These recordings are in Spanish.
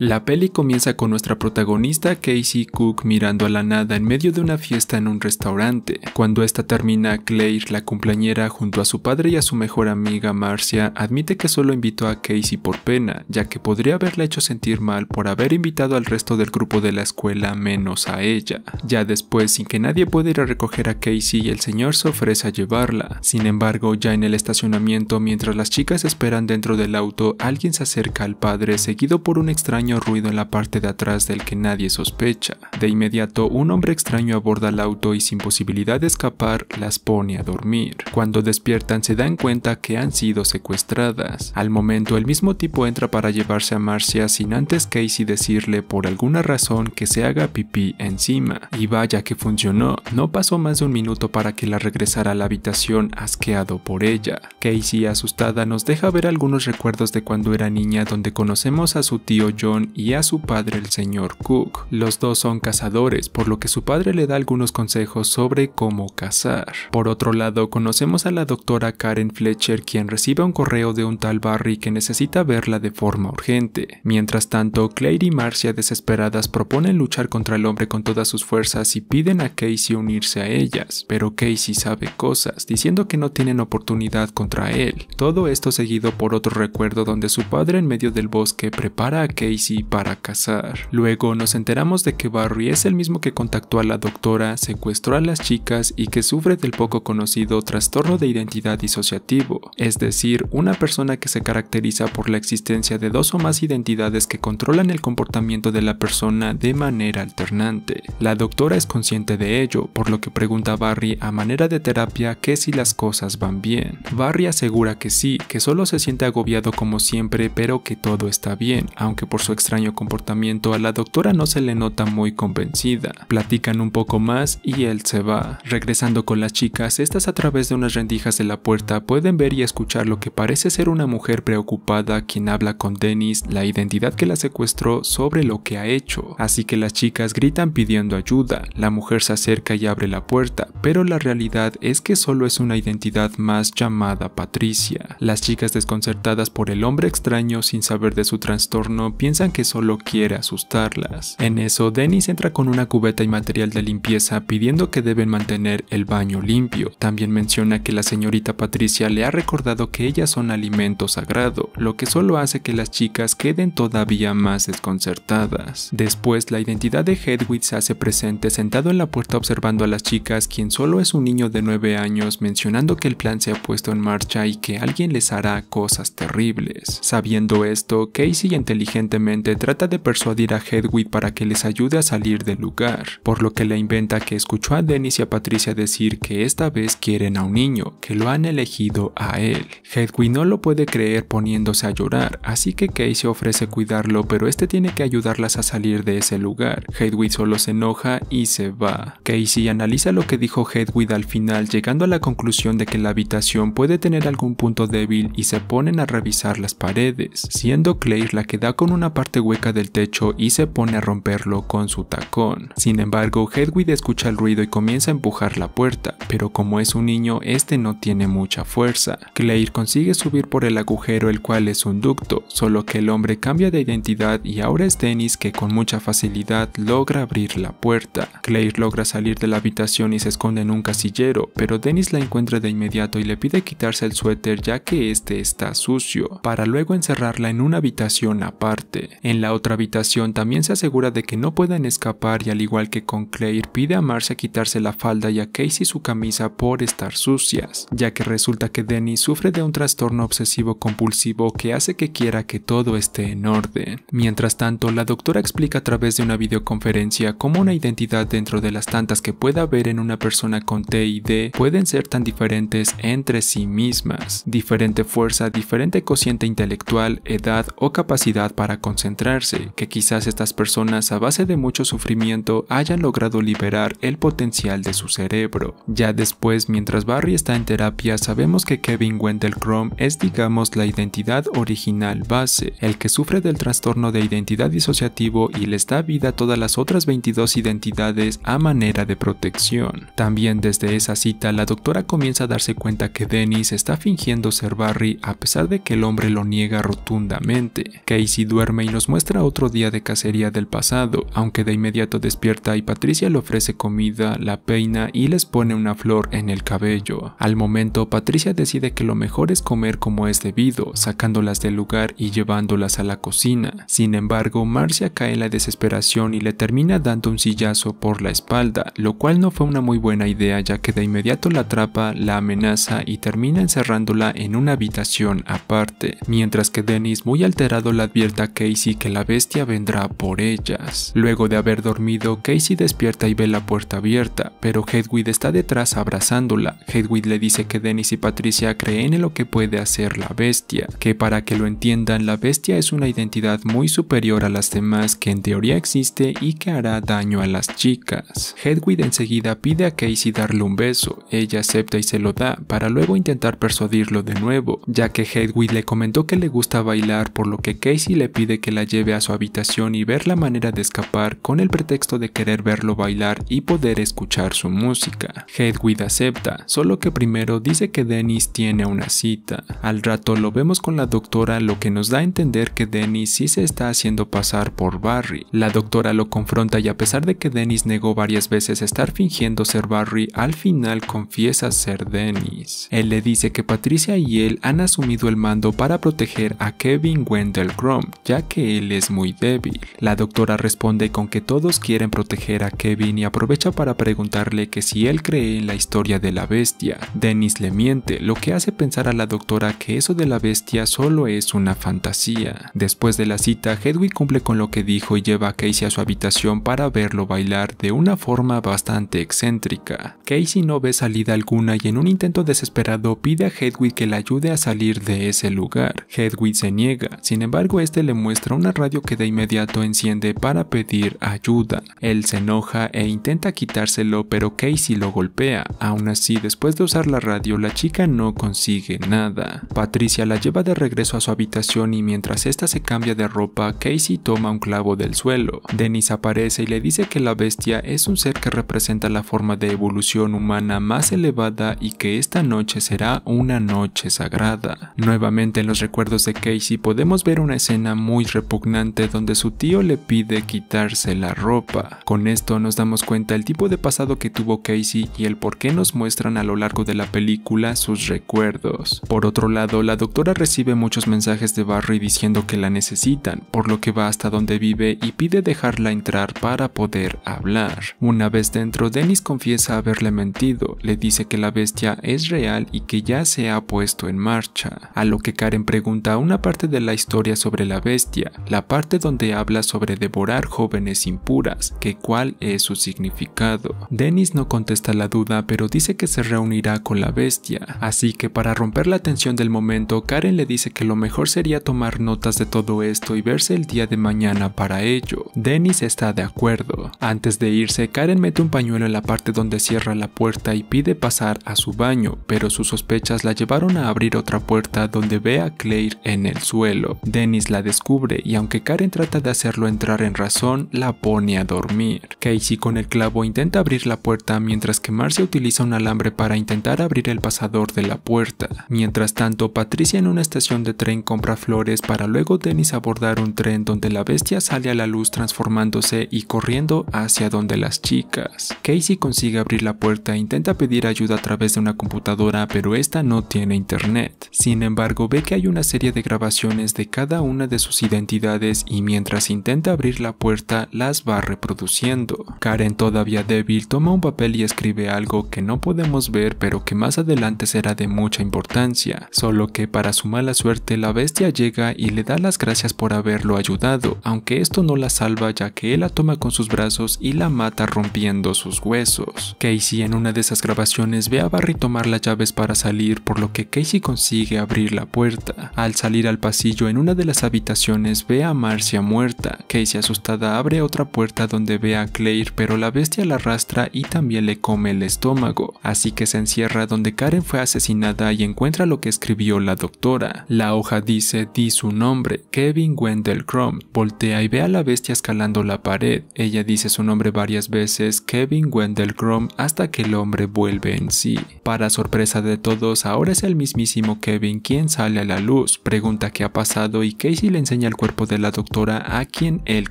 La peli comienza con nuestra protagonista Casey Cook mirando a la nada en medio de una fiesta en un restaurante. Cuando esta termina, Claire, la cumpleañera, junto a su padre y a su mejor amiga Marcia, admite que solo invitó a Casey por pena, ya que podría haberla hecho sentir mal por haber invitado al resto del grupo de la escuela menos a ella. Ya después, sin que nadie pueda ir a recoger a Casey, el señor se ofrece a llevarla. Sin embargo, ya en el estacionamiento, mientras las chicas esperan dentro del auto, alguien se acerca al padre seguido por un extraño ruido en la parte de atrás del que nadie sospecha. De inmediato, un hombre extraño aborda el auto y sin posibilidad de escapar, las pone a dormir. Cuando despiertan se dan cuenta que han sido secuestradas. Al momento, el mismo tipo entra para llevarse a Marcia sin antes Casey decirle por alguna razón que se haga pipí encima. Y vaya que funcionó, no pasó más de un minuto para que la regresara a la habitación asqueado por ella. Casey asustada nos deja ver algunos recuerdos de cuando era niña donde conocemos a su tío John y a su padre el señor Cook. Los dos son cazadores, por lo que su padre le da algunos consejos sobre cómo cazar. Por otro lado, conocemos a la doctora Karen Fletcher, quien recibe un correo de un tal Barry que necesita verla de forma urgente. Mientras tanto, Claire y Marcia desesperadas proponen luchar contra el hombre con todas sus fuerzas y piden a Casey unirse a ellas, pero Casey sabe cosas, diciendo que no tienen oportunidad contra él. Todo esto seguido por otro recuerdo donde su padre en medio del bosque prepara a Casey para cazar. Luego nos enteramos de que Barry es el mismo que contactó a la doctora, secuestró a las chicas y que sufre del poco conocido trastorno de identidad disociativo, es decir, una persona que se caracteriza por la existencia de dos o más identidades que controlan el comportamiento de la persona de manera alternante. La doctora es consciente de ello, por lo que pregunta a Barry a manera de terapia que si las cosas van bien. Barry asegura que sí, que solo se siente agobiado como siempre, pero que todo está bien, aunque por su extraño comportamiento, a la doctora no se le nota muy convencida. Platican un poco más y él se va. Regresando con las chicas, estas a través de unas rendijas de la puerta pueden ver y escuchar lo que parece ser una mujer preocupada quien habla con Dennis, la identidad que la secuestró sobre lo que ha hecho. Así que las chicas gritan pidiendo ayuda. La mujer se acerca y abre la puerta, pero la realidad es que solo es una identidad más llamada Patricia. Las chicas desconcertadas por el hombre extraño sin saber de su trastorno piensan que solo quiere asustarlas. En eso, Dennis entra con una cubeta y material de limpieza pidiendo que deben mantener el baño limpio. También menciona que la señorita Patricia le ha recordado que ellas son alimento sagrado, lo que solo hace que las chicas queden todavía más desconcertadas. Después, la identidad de Hedwig se hace presente sentado en la puerta observando a las chicas, quien solo es un niño de 9 años, mencionando que el plan se ha puesto en marcha y que alguien les hará cosas terribles. Sabiendo esto, Casey inteligentemente trata de persuadir a Hedwig para que les ayude a salir del lugar, por lo que le inventa que escuchó a Dennis y a Patricia decir que esta vez quieren a un niño, que lo han elegido a él. Hedwig no lo puede creer poniéndose a llorar, así que Casey ofrece cuidarlo, pero este tiene que ayudarlas a salir de ese lugar. Hedwig solo se enoja y se va. Casey analiza lo que dijo Hedwig al final, llegando a la conclusión de que la habitación puede tener algún punto débil y se ponen a revisar las paredes, siendo Claire la que da con una hueca del techo y se pone a romperlo con su tacón. Sin embargo, Hedwig escucha el ruido y comienza a empujar la puerta, pero como es un niño, este no tiene mucha fuerza. Claire consigue subir por el agujero el cual es un ducto, solo que el hombre cambia de identidad y ahora es Dennis que con mucha facilidad logra abrir la puerta. Claire logra salir de la habitación y se esconde en un casillero, pero Dennis la encuentra de inmediato y le pide quitarse el suéter ya que este está sucio, para luego encerrarla en una habitación aparte. En la otra habitación también se asegura de que no puedan escapar y al igual que con Claire pide a Marcia quitarse la falda y a Casey su camisa por estar sucias, ya que resulta que Denny sufre de un trastorno obsesivo compulsivo que hace que quiera que todo esté en orden. Mientras tanto, la doctora explica a través de una videoconferencia cómo una identidad dentro de las tantas que pueda haber en una persona con T y D pueden ser tan diferentes entre sí mismas, diferente fuerza, diferente cociente intelectual, edad o capacidad para concentrarse, que quizás estas personas a base de mucho sufrimiento hayan logrado liberar el potencial de su cerebro. Ya después, mientras Barry está en terapia, sabemos que Kevin Wendell Crumb es digamos la identidad original base, el que sufre del trastorno de identidad disociativo y les da vida a todas las otras 22 identidades a manera de protección. También desde esa cita, la doctora comienza a darse cuenta que Dennis está fingiendo ser Barry a pesar de que el hombre lo niega rotundamente. Casey duerme y nos muestra otro día de cacería del pasado, aunque de inmediato despierta y Patricia le ofrece comida, la peina y les pone una flor en el cabello. Al momento, Patricia decide que lo mejor es comer como es debido, sacándolas del lugar y llevándolas a la cocina. Sin embargo, Marcia cae en la desesperación y le termina dando un sillazo por la espalda, lo cual no fue una muy buena idea ya que de inmediato la atrapa, la amenaza y termina encerrándola en una habitación aparte, mientras que Dennis muy alterado le advierta que y que la bestia vendrá por ellas. Luego de haber dormido, Casey despierta y ve la puerta abierta, pero Hedwig está detrás abrazándola. Hedwig le dice que Dennis y Patricia creen en lo que puede hacer la bestia, que para que lo entiendan, la bestia es una identidad muy superior a las demás que en teoría existe y que hará daño a las chicas. Hedwig enseguida pide a Casey darle un beso, ella acepta y se lo da, para luego intentar persuadirlo de nuevo, ya que Hedwig le comentó que le gusta bailar por lo que Casey le pide que la lleve a su habitación y ver la manera de escapar con el pretexto de querer verlo bailar y poder escuchar su música. Hedwig acepta, solo que primero dice que Dennis tiene una cita. Al rato lo vemos con la doctora lo que nos da a entender que Dennis sí se está haciendo pasar por Barry. La doctora lo confronta y a pesar de que Dennis negó varias veces estar fingiendo ser Barry, al final confiesa ser Dennis. Él le dice que Patricia y él han asumido el mando para proteger a Kevin Wendell Crumb, ya que que él es muy débil. La doctora responde con que todos quieren proteger a Kevin y aprovecha para preguntarle que si él cree en la historia de la bestia. Dennis le miente, lo que hace pensar a la doctora que eso de la bestia solo es una fantasía. Después de la cita, Hedwig cumple con lo que dijo y lleva a Casey a su habitación para verlo bailar de una forma bastante excéntrica. Casey no ve salida alguna y en un intento desesperado pide a Hedwig que la ayude a salir de ese lugar. Hedwig se niega, sin embargo este le muestra una radio que de inmediato enciende para pedir ayuda. Él se enoja e intenta quitárselo pero Casey lo golpea. Aún así, después de usar la radio, la chica no consigue nada. Patricia la lleva de regreso a su habitación y mientras esta se cambia de ropa, Casey toma un clavo del suelo. Dennis aparece y le dice que la bestia es un ser que representa la forma de evolución humana más elevada y que esta noche será una noche sagrada. Nuevamente en los recuerdos de Casey podemos ver una escena muy repugnante donde su tío le pide quitarse la ropa. Con esto nos damos cuenta el tipo de pasado que tuvo Casey y el por qué nos muestran a lo largo de la película sus recuerdos. Por otro lado, la doctora recibe muchos mensajes de Barry diciendo que la necesitan, por lo que va hasta donde vive y pide dejarla entrar para poder hablar. Una vez dentro, Dennis confiesa haberle mentido, le dice que la bestia es real y que ya se ha puesto en marcha, a lo que Karen pregunta una parte de la historia sobre la bestia la parte donde habla sobre devorar jóvenes impuras, que cuál es su significado. Dennis no contesta la duda, pero dice que se reunirá con la bestia, así que para romper la tensión del momento, Karen le dice que lo mejor sería tomar notas de todo esto y verse el día de mañana para ello. Dennis está de acuerdo. Antes de irse, Karen mete un pañuelo en la parte donde cierra la puerta y pide pasar a su baño, pero sus sospechas la llevaron a abrir otra puerta donde ve a Claire en el suelo. Dennis la descubre y aunque Karen trata de hacerlo entrar en razón, la pone a dormir. Casey con el clavo intenta abrir la puerta mientras que Marcia utiliza un alambre para intentar abrir el pasador de la puerta. Mientras tanto, Patricia en una estación de tren compra flores para luego Dennis abordar un tren donde la bestia sale a la luz transformándose y corriendo hacia donde las chicas. Casey consigue abrir la puerta e intenta pedir ayuda a través de una computadora, pero esta no tiene internet. Sin embargo, ve que hay una serie de grabaciones de cada una de sus ideas entidades y mientras intenta abrir la puerta las va reproduciendo. Karen todavía débil toma un papel y escribe algo que no podemos ver pero que más adelante será de mucha importancia, solo que para su mala suerte la bestia llega y le da las gracias por haberlo ayudado, aunque esto no la salva ya que él la toma con sus brazos y la mata rompiendo sus huesos. Casey en una de esas grabaciones ve a Barry tomar las llaves para salir por lo que Casey consigue abrir la puerta. Al salir al pasillo en una de las habitaciones ve a Marcia muerta. Casey asustada abre otra puerta donde ve a Claire pero la bestia la arrastra y también le come el estómago. Así que se encierra donde Karen fue asesinada y encuentra lo que escribió la doctora. La hoja dice di su nombre, Kevin Wendell Crumb. Voltea y ve a la bestia escalando la pared. Ella dice su nombre varias veces, Kevin Wendell Crumb, hasta que el hombre vuelve en sí. Para sorpresa de todos, ahora es el mismísimo Kevin quien sale a la luz, pregunta qué ha pasado y Casey le enseña cuerpo de la doctora a quien él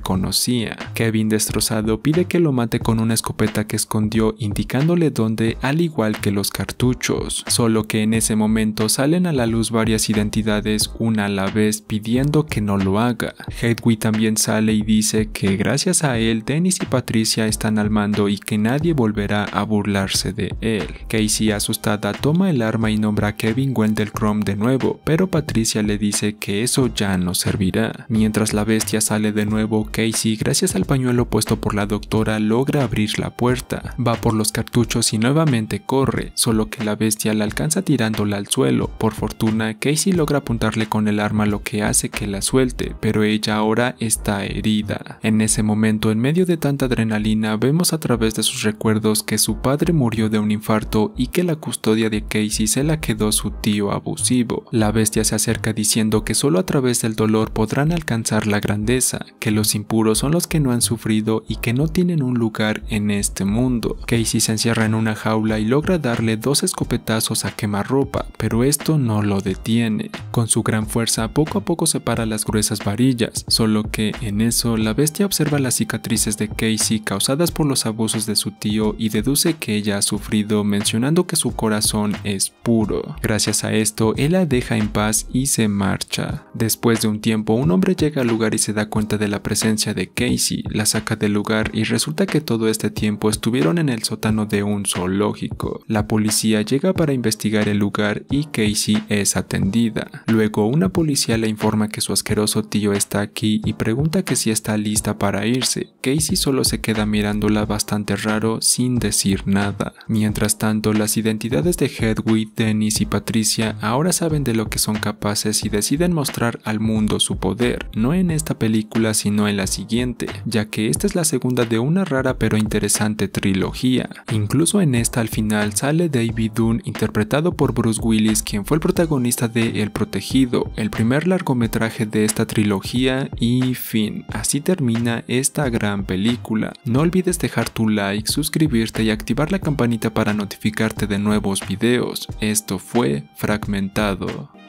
conocía. Kevin destrozado pide que lo mate con una escopeta que escondió indicándole dónde al igual que los cartuchos, solo que en ese momento salen a la luz varias identidades una a la vez pidiendo que no lo haga. Hedwig también sale y dice que gracias a él Dennis y Patricia están al mando y que nadie volverá a burlarse de él. Casey asustada toma el arma y nombra a Kevin Wendell Crumb de nuevo, pero Patricia le dice que eso ya no servirá. Mientras la bestia sale de nuevo, Casey, gracias al pañuelo puesto por la doctora, logra abrir la puerta. Va por los cartuchos y nuevamente corre, solo que la bestia la alcanza tirándola al suelo. Por fortuna, Casey logra apuntarle con el arma lo que hace que la suelte, pero ella ahora está herida. En ese momento, en medio de tanta adrenalina, vemos a través de sus recuerdos que su padre murió de un infarto y que la custodia de Casey se la quedó su tío abusivo. La bestia se acerca diciendo que solo a través del dolor podrán alcanzar la grandeza, que los impuros son los que no han sufrido y que no tienen un lugar en este mundo. Casey se encierra en una jaula y logra darle dos escopetazos a quemarropa, pero esto no lo detiene. Con su gran fuerza poco a poco separa las gruesas varillas, solo que en eso la bestia observa las cicatrices de Casey causadas por los abusos de su tío y deduce que ella ha sufrido mencionando que su corazón es puro. Gracias a esto, él la deja en paz y se marcha Después de un tiempo, un hombre llega al lugar y se da cuenta de la presencia de Casey, la saca del lugar y resulta que todo este tiempo estuvieron en el sótano de un zoológico. La policía llega para investigar el lugar y Casey es atendida. Luego, una policía le informa que su asqueroso tío está aquí y pregunta que si está lista para irse. Casey solo se queda mirándola bastante raro sin decir nada. Mientras tanto, las identidades de Hedwig, Dennis y Patricia ahora saben de lo que son capaces y deciden mostrar al mundo su poder, no en esta película sino en la siguiente, ya que esta es la segunda de una rara pero interesante trilogía. Incluso en esta al final sale David Dunn interpretado por Bruce Willis quien fue el protagonista de El Protegido, el primer largometraje de esta trilogía y fin. Así termina esta gran película. No olvides dejar tu like, suscribirte y activar la campanita para notificarte de nuevos videos. Esto fue Fragmentado.